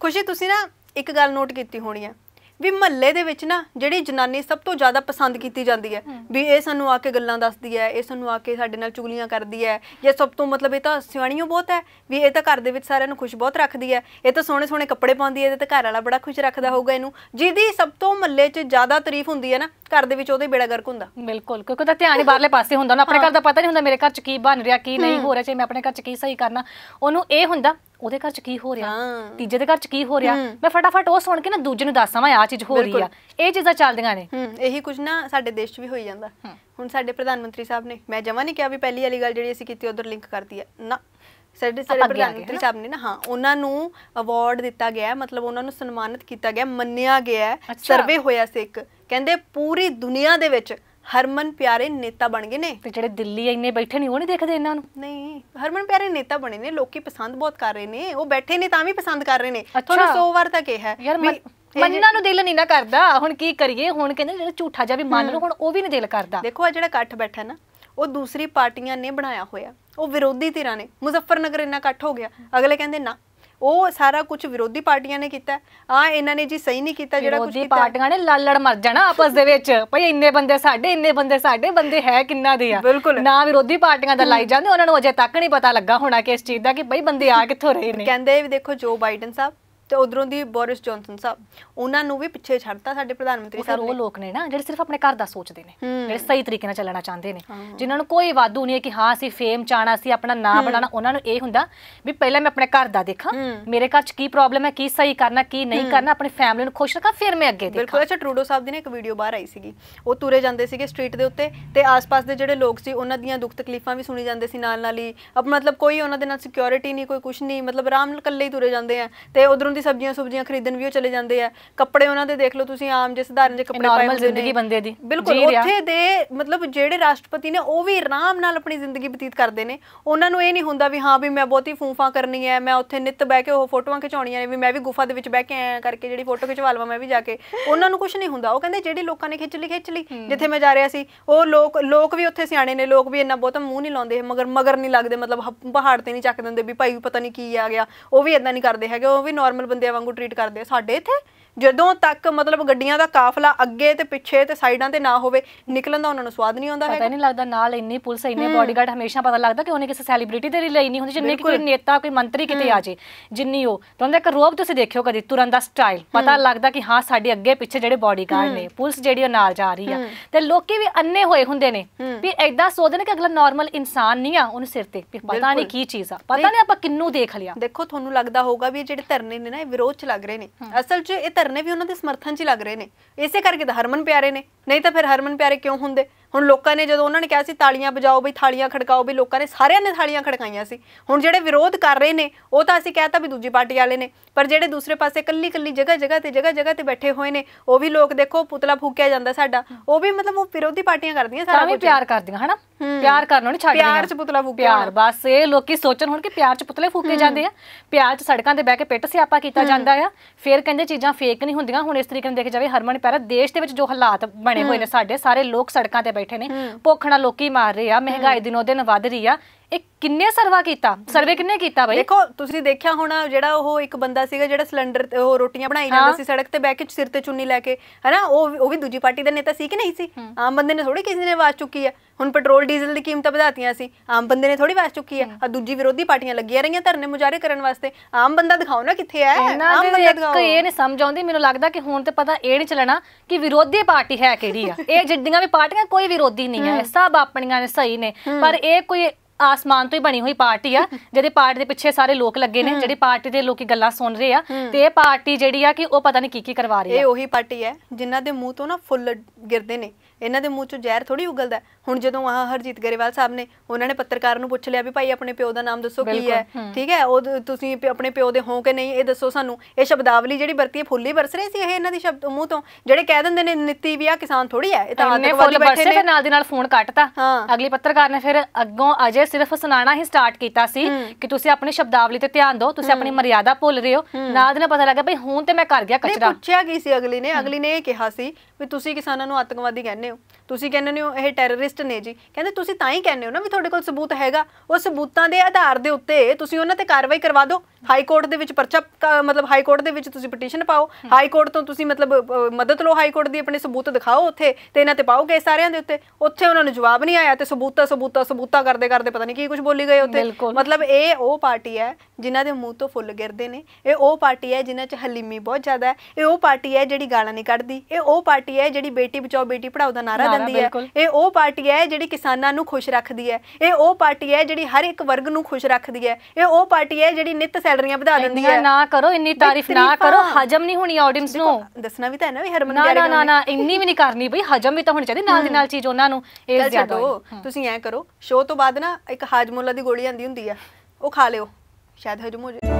ਖੁਸ਼ੀ ਤੁਸੀਂ ਨਾ ਇੱਕ ਗੱਲ ਨੋਟ ਕੀਤੀ ਹੋਣੀ ਆ ਵੀ ਮਹੱਲੇ ਦੇ ਵਿੱਚ ਨਾ ਜਿਹੜੀ ਜਨਾਨੀ ਸਭ ਤੋਂ ਜ਼ਿਆਦਾ ਪਸੰਦ ਕੀਤੀ ਜਾਂਦੀ ਹੈ ਵੀ ਇਹ ਸਾਨੂੰ ਆ ਕੇ ਗੱਲਾਂ ਦੱਸਦੀ ਹੈ ਇਹ ਸਾਨੂੰ ਆ ਕੇ ਸਾਡੇ ਨਾਲ ਚੁਗਲੀਆਂ ਕਰਦੀ ਹੈ ਜਾਂ ਸਭ ਤੋਂ ਮਤਲਬ ਇਹ ਤਾਂ ਸਿਆਣੀਓ ਬਹੁਤ ਹੈ ਵੀ ਇਹ ਤਾਂ ਘਰ ਦੇ ਵਿੱਚ ਸਾਰਿਆਂ ਨੂੰ ਖੁਸ਼ ਬਹੁਤ ਰੱਖਦੀ ਹੈ ਇਹ ਤਾਂ ਸੋਹਣੇ ਸੋਹਣੇ ਕੱਪੜੇ ਪਾਉਂਦੀ ਹੈ ਇਹ ਤਾਂ ਘਰ ਵਾਲਾ ਬੜਾ ਖੁਸ਼ ਰੱਖਦਾ ਹੋਊਗਾ ਇਹਨੂੰ ਜਿਹਦੀ ਸਭ ਤੋਂ ਮਹੱਲੇ 'ਚ ਜ਼ਿਆਦਾ ਤਾਰੀਫ ਹੁੰਦੀ ਹੈ ਨਾ ਘਰ ਦੇ ਵਿੱਚ ਉਹਦੇ ਬੇੜਾ ਗਰਕ ਹੁੰਦਾ ਬਿਲਕੁਲ ਕਿਉਂਕਿ ਉਹਦਾ ਧਿਆਨ ਹੀ ਬਾਹਰਲੇ ਪਾਸੇ ਹੁੰਦਾ ਨਾ ਆਪਣੇ ਘਰ ਦਾ ਪਤਾ ਨਹੀਂ ਹੁੰਦਾ ਮੇਰੇ ਘਰ 'ਚ ਕੀ ਬਣ ਰਿਹਾ ਕੀ ਨਹੀਂ ਹੋ ਰਿਹਾ ਜੇ ਮੈਂ ਆਪਣੇ ਘਰ 'ਚ ਕੀ ਸਹੀ ਕਰਨਾ ਉਹਨੂੰ ਇਹ ਹੁੰਦਾ ਉਹਦੇ ਘਰ ਚ ਕੀ ਹੋ ਰਿਹਾ ਤੀਜੇ ਦੇ ਘਰ ਚ ਕੀ ਹੋ ਰਿਹਾ ਮੈਂ ਫਟਾਫਟ ਉਹ ਸੁਣ ਕੇ ਨਾ ਦੂਜੇ ਨੂੰ ਦੱਸਾਂ ਮੈਂ ਆ ਚੀਜ਼ ਹੋ ਰਹੀ ਆ ਇਹ ਚੀਜ਼ਾਂ ਚੱਲਦੀਆਂ ਨੇ ਇਹੀ ਕੁਝ ਨਾ ਸਾਡੇ ਦੇਸ਼ 'ਚ ਵੀ ਹੋਈ ਜਾਂਦਾ ਹੁਣ ਸਾਡੇ ਪ੍ਰਧਾਨ ਮੰਤਰੀ ਸਾਹਿਬ ਨੇ ਮੈਂ ਜਮਾ ਨਹੀਂ ਕਿਹਾ ਵੀ ਪਹਿਲੀ ਵਾਲੀ ਗੱਲ ਜਿਹੜੀ ਅਸੀਂ ਕੀਤੀ ਉਧਰ ਲਿੰਕ ਕਰਦੀ ਹੈ ਨਾ ਸਾਡੇ ਸਾਰੇ ਪ੍ਰਧਾਨ ਮੰਤਰੀ ਸਾਹਿਬ ਨੇ ਨਾ ਹਾਂ ਉਹਨਾਂ ਨੂੰ ਅਵਾਰਡ ਦਿੱਤਾ ਗਿਆ ਮਤਲਬ ਉਹਨਾਂ ਨੂੰ ਸਨਮਾਨਿਤ ਕੀਤਾ ਗਿਆ ਮੰਨਿਆ ਗਿਆ ਸਰਵੇ ਹੋਇਆ ਸੀ ਇੱਕ ਕਹਿੰਦੇ ਪੂਰੀ ਦੁਨੀਆ ਦੇ ਵਿੱਚ ਹਰਮਨ ਪਿਆਰੇ ਨੇਤਾ ਬਣ ਗਏ ਨੇ ਤੇ ਜਿਹੜੇ ਦਿੱਲੀ ਇੰਨੇ ਬੈਠੇ ਨਹੀਂ ਉਹ ਨਹੀਂ ਦੇਖਦੇ ਇਹਨਾਂ ਨੂੰ ਨਹੀਂ ਹਰਮਨ ਪਿਆਰੇ ਨੇਤਾ ਬਣੇ ਨੇ ਲੋਕੀ ਪਸੰਦ ਬਹੁਤ ਕਰ ਰਹੇ ਨੇ ਉਹ ਬੈਠੇ ਨੇ ਤਾਂ ਵੀ ਪਸੰਦ ਕਰ ਰਹੇ ਨੇ ਤੁਹਾਨੂੰ 100 ਵਾਰ ਤਾਂ ਕਿਹਾ ਯਾਰ ਮੰਨਣਾ ਨੂੰ ਦਿਲ ਨਹੀਂ ਨਾ ਕਰਦਾ ਹੁਣ ਕੀ ਕਰੀਏ ਹੁਣ ਕਹਿੰਦੇ ਜਿਹੜਾ ਝੂਠਾ ਜਾ ਵੀ ਮੰਨ ਲਓ ਹੁਣ ਉਹ ਵੀ ਨਹੀਂ ਦਿਲ ਕਰਦਾ ਦੇਖੋ ਆ ਜਿਹੜਾ ਇਕੱਠ ਬੈਠਾ ਨਾ ਉਹ ਦੂਸਰੀ ਪਾਰਟੀਆਂ ਨੇ ਬਣਾਇਆ ਹੋਇਆ ਉਹ ਵਿਰੋਧੀ ਧਿਰਾਂ ਨੇ ਮੁਜ਼ੱਫਰਨਗਰ ਇੰਨਾ ਇਕੱਠ ਹੋ ਗਿਆ ਅਗਲੇ ਕਹਿੰਦੇ ਨਾ ਉਹ ਸਾਰਾ ਕੁਝ ਵਿਰੋਧੀ ਪਾਰਟੀਆਂ ਨੇ ਕੀਤਾ ਆ ਇਹਨਾਂ ਨੇ ਜੀ ਸਹੀ ਨਹੀਂ ਕੀਤਾ ਜਿਹੜਾ ਕੁਝ ਕੀਤਾ ਪਾਰਟੀਆਂ ਨੇ ਲਾਲੜ ਮਰ ਜਾਣਾ ਆਪਸ ਦੇ ਵਿੱਚ ਭਈ ਇੰਨੇ ਬੰਦੇ ਸਾਡੇ ਇੰਨੇ ਬੰਦੇ ਸਾਡੇ ਬੰਦੇ ਹੈ ਕਿੰਨਾ ਦੇ ਆ ਨਾ ਵਿਰੋਧੀ ਪਾਰਟੀਆਂ ਦਾ ਲਾਈ ਜਾਂਦੇ ਉਹਨਾਂ ਨੂੰ ਅਜੇ ਤੱਕ ਨਹੀਂ ਪਤਾ ਲੱਗਾ ਹੋਣਾ ਕਿ ਇਸ ਚੀਜ਼ ਦਾ ਕਿ ਭਈ ਬੰਦੇ ਆ ਕਿੱਥੋਂ ਰਹੇ ਨੇ ਕਹਿੰਦੇ ਵੀ ਦੇਖੋ ਜੋ ਬਾਈਡਨ ਸਾਹਿਬ ਤੇ ਉਧਰੋਂ ਦੀ ਬੋਰਿਸ ਜੌਨਸਨ ਸਾਹਿਬ ਉਹਨਾਂ ਨੂੰ ਵੀ ਪਿੱਛੇ ਛੱਡਤਾ ਸਾਡੇ ਪ੍ਰਧਾਨ ਮੰਤਰੀ ਸਾਹਿਬ ਉਹ ਲੋਕ ਨੇ ਨਾ ਜਿਹੜੇ ਸਿਰਫ ਆਪਣੇ ਘਰ ਦਾ ਸੋਚਦੇ ਨੇ ਜਿਹੜੇ ਸਹੀ ਤਰੀਕੇ ਨਾਲ ਚੱਲਣਾ ਚਾਹੁੰਦੇ ਨੇ ਜਿਨ੍ਹਾਂ ਨੂੰ ਕੋਈ ਵਾਧੂ ਨਹੀਂ ਹੈ ਕਿ ਹਾਂ ਅਸੀਂ ਫੇਮ ਚਾਹਣਾ ਸੀ ਆਪਣਾ ਨਾਮ ਬਣਾਣਾ ਉਹਨਾਂ ਨੂੰ ਇਹ ਹੁੰਦਾ ਵੀ ਪਹਿਲਾਂ ਮੈਂ ਆਪਣੇ ਘਰ ਦਾ ਦੇਖਾਂ ਮੇਰੇ ਘਰ 'ਚ ਕੀ ਪ੍ਰੋਬਲਮ ਹੈ ਕੀ ਸਹੀ ਕਰਨਾ ਕੀ ਨਹੀਂ ਕਰਨਾ ਆਪਣੀ ਫੈਮਿਲੀ ਨੂੰ ਖੁਸ਼ ਰੱਖਾਂ ਫਿਰ ਮੈਂ ਅੱਗੇ ਦੇਖਾਂ ਬਿਲਕੁਲ ਅੱਛਾ ਟਰੂਡੋ ਸਾਹਿਬ ਦੀ ਨੇ ਇੱਕ ਵੀਡੀਓ ਬਾਹਰ ਆਈ ਸੀਗੀ ਉਹ ਤੁਰੇ ਜਾਂਦੇ ਸੀਗੇ ਸਟਰੀਟ ਦੇ ਉੱਤੇ ਤੇ ਆਸ-ਪਾਸ ਦੇ ਜਿਹੜੇ ਲੋਕ ਸੀ ਉਹਨਾਂ ਦੀਆਂ ਦੁੱਖ ਤਕਲੀਫਾਂ ਵੀ ਸੁਣੀ ਜਾਂਦੇ ਸੀ ਨਾਲ ਨਾਲ ਹੀ ਮਤਲਬ ਕੋਈ ਉਹਨਾਂ ਦੇ ਨਾਲ ਸਿਕਿਉਰਿਟੀ ਨਹੀਂ ਕੋਈ ਕੁਝ ਨਹੀਂ ਮਤਲਬ ਆਰਾਮ ਨਾਲ ਇਕੱਲੇ ਹੀ ਤੁਰੇ ਜਾਂਦੇ ਆ ਤੇ ਉਧਰੋਂ ਦੀ ਸਬਜ਼ੀਆਂ ਸੁਬਜ਼ੀਆਂ ਖਰੀਦਣ ਵੀ ਉਹ ਚਲੇ ਜਾਂਦੇ ਆ ਕੱਪੜੇ ਉਹਨਾਂ ਦੇ ਦੇਖ ਲਓ ਤੁਸੀਂ ਆਮ ਜਿਹੇ ਸਧਾਰਨ ਜਿਹੇ ਕੱਪੜੇ ਪਾਏ ਹੁੰਦੇ ਨਾਰਮਲ ਜ਼ਿੰਦਗੀ ਬੰਦੇ ਦੀ ਬਿਲਕੁਲ ਉੱਥੇ ਦੇ ਮਤਲਬ ਜਿਹੜੇ ਰਾਸ਼ਟਰਪਤੀ ਨੇ ਉਹ ਵੀ ਆਰਾਮ ਨਾਲ ਆਪਣੀ ਜ਼ਿੰਦਗੀ ਬਤੀਤ ਕਰਦੇ ਨੇ ਉਹਨਾਂ ਨੂੰ ਇਹ ਨਹੀਂ ਹੁੰਦਾ ਵੀ ਹਾਂ ਵੀ ਮੈਂ ਬਹੁਤੀ ਫੂਫਾ ਕਰਨੀ ਹੈ ਮੈਂ ਉੱਥੇ ਨਿੱਤ ਬਹਿ ਕੇ ਉਹ ਫੋਟੋਆਂ ਖਿਚਾਉਣੀਆਂ ਨੇ ਵੀ ਮੈਂ ਵੀ ਗੁਫਾ ਦੇ ਵਿੱਚ ਬਹਿ ਕੇ ਆਇਆ ਕਰਕੇ ਜਿਹੜੀ ਫੋਟੋ ਖਿਚਵਾ ਲਵਾਂ ਮੈਂ ਵੀ ਜਾ ਕੇ ਉਹਨਾਂ ਨੂੰ ਕੁਝ ਨਹੀਂ ਹੁੰਦਾ ਉਹ ਕਹਿੰਦੇ ਜਿਹੜੀ ਲੋਕਾਂ ਨੇ ਖਿੱਚ ਲਈ ਖਿੱਚ ਲਈ ਜਿੱਥੇ ਮੈਂ ਜਾ ਰਿਹਾ ਸੀ ਉਹ ਲੋਕ ਲੋਕ ਵੀ ਉੱਥੇ ਸਿਆਣੇ ਨੇ ਲੋਕ ਵੀ ਇੰਨਾ ਬਹੁਤ ਮੂੰਹ ਨਹੀਂ ਲਾਉਂਦੇ ਮਗਰ ਮਗਰ ਨਹੀਂ ਲੱਗਦੇ ਮਤਲਬ ਪਹਾੜ ਤੇ ਨਹੀਂ ਚੱਕ ਦਿੰਦੇ ਵੀ ਭਾਈ ਪਤਾ ਨਹੀਂ ਕੀ ਆ ਗਿਆ ਉਹ ਵੀ ਇਦਾਂ ਨਹੀਂ ਕਰਦੇ ਹੈਗੇ ਉਹ ਵੀ ਨਾਰਮਲ ਨਾਰਮਲ ਬੰਦਿਆਂ ਵਾਂਗੂ ਟ੍ਰੀਟ ਕਰਦੇ ਆ ਸਾਡੇ ਇੱਥੇ ਜਦੋਂ ਤੱਕ ਮਤਲਬ ਗੱਡੀਆਂ ਦਾ ਕਾਫਲਾ ਅੱਗੇ ਤੇ ਪਿੱਛੇ ਤੇ ਸਾਈਡਾਂ ਤੇ ਨਾ ਹੋਵੇ ਨਿਕਲਣ ਦਾ ਉਹਨਾਂ ਨੂੰ ਸਵਾਦ ਨਹੀਂ ਆਉਂਦਾ ਹੈ ਪਤਾ ਨਹੀਂ ਲੱਗਦਾ ਨਾਲ ਇੰਨੀ ਪੁਲਿਸ ਇੰਨੇ ਬਾਡੀਗਾਰਡ ਹਮੇਸ਼ਾ ਪਤਾ ਲੱਗਦਾ ਕਿ ਉਹਨੇ ਕਿਸੇ ਸੈਲੀਬ੍ਰਿਟੀ ਦੇ ਲਈ ਨਹੀਂ ਹੁੰਦੀ ਜਿੰਨੇ ਕੋਈ ਨੇਤਾ ਕੋਈ ਮੰਤਰੀ ਕਿਤੇ ਆ ਜੇ ਜਿੰਨੀ ਉਹ ਤੁਹਾਨੂੰ ਇੱਕ ਰੋਬ ਤੁਸੀਂ ਦੇਖਿਓ ਕਦੀ ਤੁਰੰਤ ਦਾ ਸਟਾਈਲ ਪਤਾ ਲੱਗਦਾ ਕਿ ਹਾਂ ਸਾਡੇ ਅੱਗੇ ਪਿੱਛੇ ਜਿਹੜੇ ਬਾਡੀਗਾਰਡ ਨੇ ਪੁਲਿਸ ਜਿਹੜੀ ਉਹ ਨਾਲ ਜਾ ਰਹੀ ਆ ਤੇ ਲੋਕੀ ਵੀ ਅੰਨੇ ਹੋਏ ਹੁੰਦੇ ਨੇ ਵੀ ਐਦਾਂ ਸੋਚਦੇ ਨੇ ਕਿ ਅਗਲਾ ਨਾਰਮਲ ਇਨਸਾਨ ਨਹੀਂ ਆ ਉਹਨੂੰ ਸਿਰ ਤੇ ਪਤਾ ਨਹੀਂ ਕੀ ਚੀਜ਼ ਆ ਪਤਾ ਨਹੀਂ ਆਪਾਂ ਕਿੰਨੂ ਦੇਖ ਲਿਆ ਦੇਖੋ ਤੁਹਾਨੂੰ ਲੱਗਦਾ ਹੋਊਗਾ ਵੀ ਜਿਹੜੇ ਧਰਨੇ ਨੇ ਨਾ ਇਹ ਵਿਰੋਧ 'ਚ ਲੱਗ ਰਹੇ ਨੇ ਅਸਲ 'ਚ ਇਹ ਧਰਨੇ ਵੀ ਉਹਨਾਂ ਦੇ ਸਮਰਥਨ 'ਚ ਲੱਗ ਰਹੇ ਨੇ ਇਸੇ ਕਰਕੇ ਤਾਂ ਹਰਮਨ ਪਿਆਰੇ ਨੇ ਨਹੀਂ ਤਾਂ ਫਿਰ ਹਰਮਨ ਪਿਆਰੇ ਕਿਉਂ ਹੁੰਦੇ ਹੁਣ ਲੋਕਾਂ ਨੇ ਜਦੋਂ ਉਹਨਾਂ ਨੇ ਕਿਹਾ ਸੀ ਤਾਲੀਆਂ ਵਜਾਓ ਬਈ ਥਾਲੀਆਂ ਖੜਕਾਓ ਵੀ ਲੋਕਾਂ ਨੇ ਸਾਰਿਆਂ ਨੇ ਥਾਲੀਆਂ ਖੜਕਾਈਆਂ ਸੀ ਹੁਣ ਜਿਹੜੇ ਵਿਰੋਧ ਕਰ ਰਹੇ ਨੇ ਉਹ ਤਾਂ ਅਸੀਂ ਕਹਤਾ ਵੀ ਦੂਜੀ ਪਾਰਟੀ ਵਾਲੇ ਨੇ ਪਰ ਜਿਹੜੇ ਦੂਸਰੇ ਪਾਸੇ ਕੱਲੀ ਕੱਲੀ ਜਗ੍ਹਾ ਜਗ੍ਹਾ ਤੇ ਜਗ੍ਹਾ ਜਗ੍ਹਾ ਤੇ ਬੈਠੇ ਹੋਏ ਨੇ ਉਹ ਵੀ ਲੋਕ ਦੇਖੋ ਪੁਤਲਾ ਫੂਕਿਆ ਜਾਂਦਾ ਸਾਡਾ ਉਹ ਵੀ ਮਤਲਬ ਉਹ ਵਿਰੋਧੀ ਪਾਰਟੀਆਂ ਕਰਦੀਆਂ ਸਾਰਾ ਕੁਝ ਪਿਆਰ ਕਰਦੀਆਂ ਹਨਾ ਪਿਆਰ ਕਰਨੋਂ ਨਹੀਂ ਛੱਡਦੀਆਂ ਪਿਆਰ ਚ ਪੁਤਲਾ ਫੂਕਿਆ ਪਿਆਰ ਬਸ ਇਹ ਲੋਕੀ ਸੋਚਣ ਹੁਣ ਕਿ ਪਿਆਰ ਚ ਪੁਤਲੇ ਫੂਕੇ ਜਾਂਦੇ ਆ ਪਿਆਰ ਚ ਸੜਕਾਂ ਤੇ ਬਹਿ ਕੇ ਪਿੱਟ ਸਿਆਪਾ ਕੀਤਾ ਜਾਂਦਾ ਆ ਫੇਰ ਕਹਿੰਦੇ ਚੀਜ਼ਾਂ ਫੇਕ ਨਹੀਂ ਹੁੰਦੀਆਂ ਹੁਣ ਇਸ ਤਰੀਕੇ ਨਾਲ ਦੇਖਿਆ ਜਾਵੇ ਹਰਮਨ ਪਿਆਰਾ ਦੇਸ਼ ਦੇ ਵਿੱਚ ਜੋ ਹਾਲਾਤ ਬਣੇ ਹੋਏ ਨੇ ਸਾਡੇ ਸਾਰੇ ਲੋਕ ਸੜਕਾਂ ਤੇ ਬੈਠੇ ਬੈਠੇ ਨੇ ਭੁੱਖ ਨਾਲ ਲੋਕੀ ਮਾਰ ਰਹੇ ਆ ਮਹਿੰਗਾਈ ਦਿਨੋ ਦਿਨ ਵੱਧ ਰਹੀ ਆ ਇਹ ਕਿੰਨੇ ਸਰਵਾ ਕੀਤਾ ਸਰਵੇ ਕਿੰਨੇ ਕੀਤਾ ਬਈ ਦੇਖੋ ਤੁਸੀਂ ਦੇਖਿਆ ਹੋਣਾ ਜਿਹੜਾ ਉਹ ਇੱਕ ਬੰਦਾ ਸੀਗਾ ਜਿਹੜਾ ਸਿਲੰਡਰ ਉਹ ਰੋਟੀਆਂ ਬਣਾਈ ਜਾਂਦਾ ਸੀ ਸੜਕ ਤੇ ਬਹਿ ਕੇ ਸਿਰ ਤੇ ਚੁੰਨੀ ਲੈ ਕੇ ਹਨਾ ਉਹ ਉਹ ਵੀ ਦੂਜੀ ਪਾਰਟੀ ਦਾ ਨੇਤਾ ਸੀ ਕਿ ਨਹੀਂ ਸੀ ਆਮ ਬੰਦੇ ਨੇ ਥੋੜੀ ਕਿਸੇ ਨੇ ਆਵਾਜ਼ ਚੁੱਕੀ ਆ ਹੁਣ ਪੈਟਰੋਲ ਡੀਜ਼ਲ ਦੀ ਕੀਮਤਾਂ ਵਧਾਤੀਆਂ ਸੀ ਆਮ ਬੰਦੇ ਨੇ ਥੋੜੀ ਵਾਸ ਚੁੱਕੀ ਆ ਆ ਦੂਜੀ ਵਿਰੋਧੀ ਪਾਰਟੀਆਂ ਲੱਗੀਆਂ ਰਹੀਆਂ ਧਰਨੇ ਮੁਜਾਰੇ ਕਰਨ ਵਾਸਤੇ ਆਮ ਬੰਦਾ ਦਿਖਾਓ ਨਾ ਕਿੱਥੇ ਆ ਆਮ ਬੰਦਾ ਦਿਖਾਓ ਕੋਈ ਇਹ ਨਹੀਂ ਸਮਝ ਆਉਂਦੀ ਮੈਨੂੰ ਲੱਗਦਾ ਕਿ ਹੁਣ ਤੇ ਪਤਾ ਇਹ ਨਹੀਂ ਚੱਲਣਾ ਕਿ ਵਿਰੋਧੀ ਪਾਰਟੀ ਹੈ ਕਿਹੜੀ ਆ ਇਹ ਜਿੱਡੀਆਂ ਵੀ ਪਾਰਟੀਆਂ ਕੋਈ ਵਿਰੋਧੀ ਨਹੀਂ ਹੈ ਸਭ ਆਪਣੀਆਂ ਨੇ ਸਹੀ ਨੇ ਪਰ ਇਹ ਕੋਈ ਆਸਮਾਨ ਤੋਂ ਹੀ ਬਣੀ ਹੋਈ ਪਾਰਟੀ ਆ ਜਿਹਦੇ ਪਾਰਟੀ ਦੇ ਪਿੱਛੇ ਸਾਰੇ ਲੋਕ ਲੱਗੇ ਨੇ ਜਿਹੜੇ ਪਾਰਟੀ ਦੇ ਲੋਕੀ ਗੱਲਾਂ ਸੁਣ ਰਹੇ ਆ ਤੇ ਇਹ ਪਾਰਟੀ ਜਿਹੜੀ ਆ ਕਿ ਉਹ ਪਤਾ ਨਹੀਂ ਕੀ ਕੀ ਕਰਵਾ ਰਹੀ ਆ ਇਹ ਉਹੀ ਪਾਰਟੀ ਹੈ ਜਿਨ੍ਹਾਂ ਦੇ ਮੂੰਹ ਤੋਂ ਨਾ ਫੁੱਲ ਗਿਰਦੇ ਨੇ ਇਹਨਾਂ ਦੇ ਮੂੰਹ ਚੋਂ ਜ਼ਹਿਰ ਥੋੜੀ ਉਗਲਦਾ ਹੁਣ ਜਦੋਂ ਆਹ ਹਰਜੀਤ ਗਰੇਵਾਲ ਸਾਹਿਬ ਨੇ ਉਹਨਾਂ ਨੇ ਪੱਤਰਕਾਰ ਨੂੰ ਪੁੱਛ ਲਿਆ ਵੀ ਭਾਈ ਆਪਣੇ ਪਿਓ ਦਾ ਨਾਮ ਦੱਸੋ ਕੀ ਹੈ ਠੀਕ ਹੈ ਉਹ ਤੁਸੀਂ ਆਪਣੇ ਪਿਓ ਦੇ ਹੋ ਕਿ ਨਹੀਂ ਇਹ ਦੱਸੋ ਸਾਨੂੰ ਇਹ ਸ਼ਬਦਾਵਲੀ ਜਿਹੜੀ ਵਰਤੀ ਹੈ ਫੁੱਲੀ ਵਰਸ ਰਹੀ ਸੀ ਇਹ ਇਹਨਾਂ ਦੀ ਸ਼ਬਦ ਮੂੰਹ ਤੋਂ ਜਿਹੜੇ ਕਹਿ ਦਿੰਦੇ ਨੇ ਨਿੱਤੀ ਵੀ ਆ ਕਿਸਾਨ ਥੋੜੀ ਹੈ ਇਹ ਤਾਂ ਆਤੰਕਵਾਦੀ ਬੈਠੇ ਨੇ ਨਾਲ ਦੇ ਨਾਲ ਫੋਨ ਕੱਟਤਾ ਅਗਲੇ ਪੱਤਰਕਾਰ ਨੇ ਫਿਰ ਅੱਗੋਂ ਅਜੇ ਸਿਰਫ ਸੁਣਾਣਾ ਹੀ ਸਟਾਰਟ ਕੀਤਾ ਸੀ ਕਿ ਤੁਸੀਂ ਆਪਣੀ ਸ਼ਬਦਾਵਲੀ ਤੇ ਧਿਆਨ ਦਿਓ ਤੁਸੀਂ ਆਪਣੀ ਮਰਿਆਦਾ ਭੁੱਲ ਰਹੇ ਹੋ ਨਾਲ ਦੇ ਨਾਲ ਪਤਾ ਲੱਗਾ ਭਈ ਹੁਣ ਤੇ ਮੈਂ ਕਰ ਗਿਆ ਕਚਰਾ ਪੁੱਛਿਆ ਕੀ ਸੀ ਅਗਲੀ ਨੇ ਅਗਲੀ ਨੇ ਇਹ ਕਿਹਾ ਸੀ ਵੀ ਤੁਸੀਂ ਕਿਸਾਨਾਂ ਨੂੰ ਆਤੰਕਵਾਦੀ ਕਹਿੰਦੇ ਹੋ ਤੁਸੀਂ ਕਹਿੰਦੇ ਹੋ ਇਹ ਟੈਰਰਿਸਟ ਨੇ ਜੀ ਕਹਿੰਦੇ ਤੁਸੀਂ ਤਾਂ ਹੀ ਕਹਿੰਦੇ ਹੋ ਨਾ ਵੀ ਤੁਹਾਡੇ ਕੋਲ ਸਬੂਤ ਹੈਗਾ ਉਹ ਸਬੂਤਾਂ ਦੇ ਆਧਾਰ ਦੇ ਉੱਤੇ ਤੁਸੀਂ ਉਹਨਾਂ ਤੇ ਕਾਰਵਾਈ ਕਰਵਾ ਦਿਓ ਹਾਈ ਕੋਰਟ ਦੇ ਵਿੱਚ ਪਰਚਾ ਮਤਲਬ ਹਾਈ ਕੋਰਟ ਦੇ ਵਿੱਚ ਤੁਸੀਂ ਪਟੀਸ਼ਨ ਪਾਓ ਹਾਈ ਕੋਰਟ ਤੋਂ ਤੁਸੀਂ ਮਤਲਬ ਮਦਦ ਲਓ ਹਾਈ ਕੋਰਟ ਦੀ ਆਪਣੇ ਸਬੂਤ ਦਿਖਾਓ ਉੱਥੇ ਤੇ ਇਹਨਾਂ ਤੇ ਪਾਓ ਸਾਰਿਆਂ ਦੇ ਉੱਤੇ ਉੱਥੇ ਉਹਨਾਂ ਨੂੰ ਜਵਾਬ ਨਹੀਂ ਆਇਆ ਤੇ ਸਬੂਤਾ ਸਬੂਤਾ ਸਬੂਤਾ ਕਰਦੇ ਕਰਦੇ ਪਤਾ ਨਹੀਂ ਕੀ ਕੁਝ ਬੋਲੀ ਗਏ ਉੱਥੇ ਮਤਲਬ ਇਹ ਉਹ ਪਾਰਟੀ ਹੈ ਜਿਨ੍ਹਾਂ ਦੇ ਮੂੰਹ ਤੋਂ ਫੁੱਲ ਗਿਰਦੇ ਨੇ ਇਹ ਉਹ ਪਾਰਟੀ ਹੈ ਜਿਨ੍ਹਾਂ 'ਚ ਹਲੀਮੀ ਬਹੁਤ ਜ਼ਿਆਦਾ ਹੈ ਇਹ ਉਹ ਪਾਰਟੀ ਹੈ ਜਿਹੜੀ ਗਾਲਾਂ ਨਹੀਂ ਕੱਢਦੀ ਇਹ ਉਹ ਪਾਰਟੀ ਹੈ ਜਿਹੜੀ ਬੇਟੀ ਬਚਾਓ ਬੇਟੀ ਪੜਾਓ ਦਾ ਨਾਰਾ ਜਾਂਦੀ ਹੈ ਇਹ ਉਹ ਪਾਰਟੀ ਹੈ ਜਿਹੜੀ ਕਿਸਾਨਾਂ ਨੂੰ ਖੁਸ਼ ਰੱਖਦੀ ਹੈ ਇਹ ਉਹ ਪਾਰਟੀ ਹੈ ਜਿਹੜੀ ਹਰ ਇੱਕ ਵਰਗ ਨੂੰ ਖੁਸ਼ ਰੱਖਦੀ ਹੈ ਇਹ ਉਹ ਪਾਰਟੀ ਹੈ ਜਿਹੜੀ ਨਿੱਤ ਸੈਲਰੀਆਂ ਵਧਾ ਦਿੰਦੀ ਹੈ ਨਾ ਕਰੋ ਇੰਨੀ ਤਾਰੀਫ ਨਾ ਕਰੋ ਹਜਮ ਨਹੀਂ ਹੋਣੀ ਆਡੀਅנס ਨੂੰ ਦੱਸਣਾ ਵੀ ਤਾਂ ਹੈ ਨਾ ਵੀ ਹਰਮਨ ਪਿਆਰੇ ਨਾ ਨਾ ਨਾ ਇੰਨੀ ਵੀ ਨਹੀਂ ਕਰਨੀ ਬਈ ਹਜਮ ਵੀ ਤਾਂ ਹੋਣੀ ਚਾਹੀਦੀ ਨਾਲ ਦੀ ਨਾਲ ਚੀਜ਼ ਉਹਨਾਂ ਨੂੰ ਇਹ ਜ਼ਿਆਦਾ ਤੁਸੀਂ ਐ ਕਰੋ ਸ਼ੋਅ ਤੋਂ ਬਾਅਦ ਨਾ ਇੱਕ ਹਾਜਮੋਲਾ ਦੀ ਗੋਲੀ ਆਂਦੀ ਹੁੰਦੀ ਆ ਉਹ ਖਾ ਲਿਓ ਸ਼ਾਇਦ ਹਜਮ ਹੋ ਜਾਵੇ